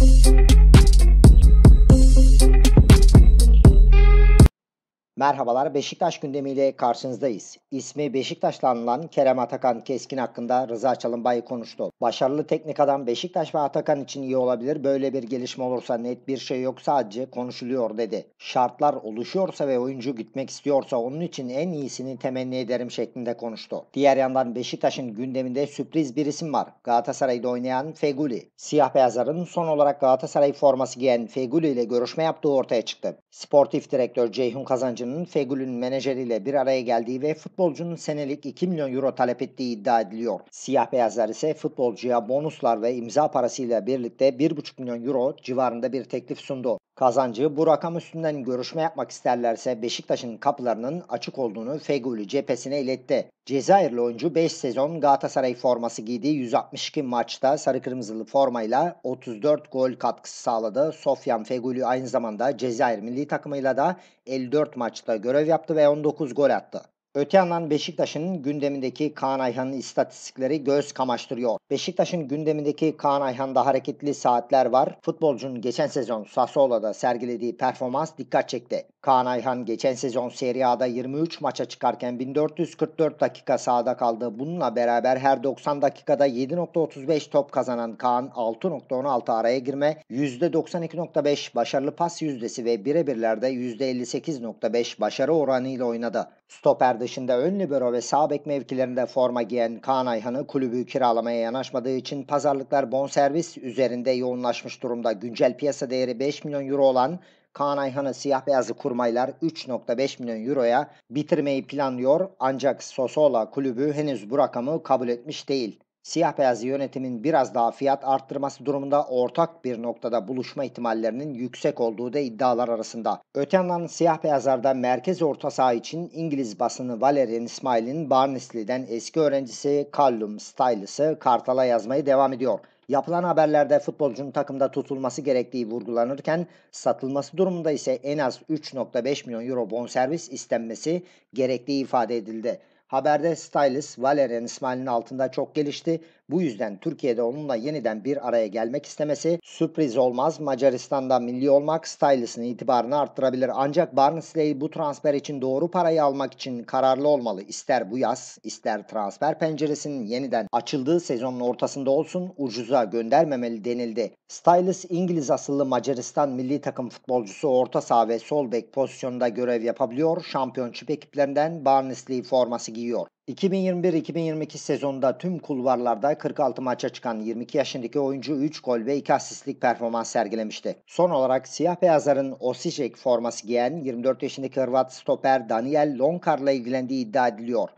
Música Merhabalar Beşiktaş gündemiyle karşınızdayız. İsmi Beşiktaş'la anılan Kerem Atakan Keskin hakkında Rıza Çalınbay konuştu. Başarılı teknik adam Beşiktaş ve Atakan için iyi olabilir. Böyle bir gelişme olursa net bir şey yok sadece konuşuluyor dedi. Şartlar oluşuyorsa ve oyuncu gitmek istiyorsa onun için en iyisini temenni ederim şeklinde konuştu. Diğer yandan Beşiktaş'ın gündeminde sürpriz bir isim var. Galatasaray'da oynayan Feguli. Siyah beyazların son olarak Galatasaray forması giyen Feguli ile görüşme yaptığı ortaya çıktı. Sportif direktör Ceyhun Kazancı Futbolcunun Fegül'ün menajeriyle bir araya geldiği ve futbolcunun senelik 2 milyon euro talep ettiği iddia ediliyor. Siyah beyazlar ise futbolcuya bonuslar ve imza parasıyla birlikte 1,5 milyon euro civarında bir teklif sundu. Kazancı bu rakam üstünden görüşme yapmak isterlerse Beşiktaş'ın kapılarının açık olduğunu Feguli cephesine iletti. Cezayirli oyuncu 5 sezon Galatasaray forması giydiği 162 maçta sarı kırmızılı formayla 34 gol katkısı sağladı. Sofyan Feguli aynı zamanda Cezayir milli takımıyla da 54 maçta görev yaptı ve 19 gol attı. Öte yandan Beşiktaş'ın gündemindeki Kaan Ayhan'ın istatistikleri göz kamaştırıyor. Beşiktaş'ın gündemindeki Kaan Ayhan'da hareketli saatler var. Futbolcunun geçen sezon Sassuolo'da sergilediği performans dikkat çekti. Kaan Ayhan geçen sezon Serie A'da 23 maça çıkarken 1444 dakika sahada kaldı. Bununla beraber her 90 dakikada 7.35 top kazanan Kaan 6.16 araya girme, %92.5 başarılı pas yüzdesi ve birebirlerde %58.5 başarı oranıyla oynadı. Stoper dışında ön libero ve sağ bek mevkilerinde forma giyen Kaan Ayhan'ı kulübü kiralamaya yanaşmadığı için pazarlıklar bonservis üzerinde yoğunlaşmış durumda. Güncel piyasa değeri 5 milyon euro olan Kaan Ayhan'ı siyah beyazlı kurmaylar 3.5 milyon euroya bitirmeyi planlıyor ancak Sosola kulübü henüz bu rakamı kabul etmiş değil. Siyah beyaz yönetimin biraz daha fiyat arttırması durumunda ortak bir noktada buluşma ihtimallerinin yüksek olduğu da iddialar arasında. Öte yandan siyah beyazlarda merkez orta saha için İngiliz basını Valerian İsmail'in Barnsley'den eski öğrencisi Callum Stylis'ı Kartal'a yazmayı devam ediyor. Yapılan haberlerde futbolcunun takımda tutulması gerektiği vurgulanırken satılması durumunda ise en az 3.5 milyon euro bonservis istenmesi gerektiği ifade edildi. Haberde stylus Valerian ismalinin altında çok gelişti bu yüzden Türkiye'de onunla yeniden bir araya gelmek istemesi sürpriz olmaz. Macaristan'da milli olmak Stylis'in itibarını arttırabilir. Ancak Barnsley bu transfer için doğru parayı almak için kararlı olmalı. İster bu yaz, ister transfer penceresinin yeniden açıldığı sezonun ortasında olsun ucuza göndermemeli denildi. Stylis İngiliz asıllı Macaristan milli takım futbolcusu orta saha ve sol bek pozisyonunda görev yapabiliyor. Şampiyonşip ekiplerinden Barnsley forması giyiyor. 2021-2022 sezonunda tüm kulvarlarda 46 maça çıkan 22 yaşındaki oyuncu 3 gol ve 2 asistlik performans sergilemişti. Son olarak siyah beyazların Osijek forması giyen 24 yaşındaki Hırvat stoper Daniel Lonkar'la ilgilendiği iddia ediliyor.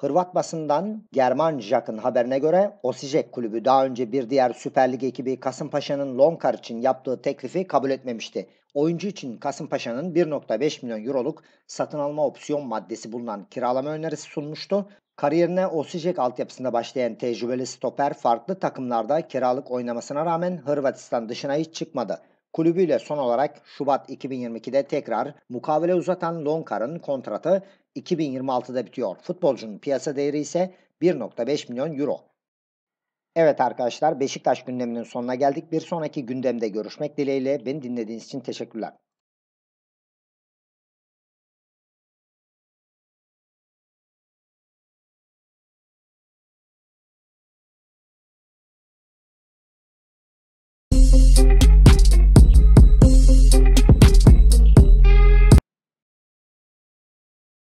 Hırvat basından Germanjak'ın haberine göre Osijek kulübü daha önce bir diğer Süper Lig ekibi Kasımpaşa'nın Lonkar için yaptığı teklifi kabul etmemişti. Oyuncu için Kasımpaşa'nın 1.5 milyon euroluk satın alma opsiyon maddesi bulunan kiralama önerisi sunmuştu. Kariyerine Osijek altyapısında başlayan tecrübeli stoper farklı takımlarda kiralık oynamasına rağmen Hırvatistan dışına hiç çıkmadı. Kulübüyle son olarak Şubat 2022'de tekrar mukavele uzatan Lonkar'ın kontratı 2026'da bitiyor. Futbolcunun piyasa değeri ise 1.5 milyon euro. Evet arkadaşlar Beşiktaş gündeminin sonuna geldik. Bir sonraki gündemde görüşmek dileğiyle. Beni dinlediğiniz için teşekkürler.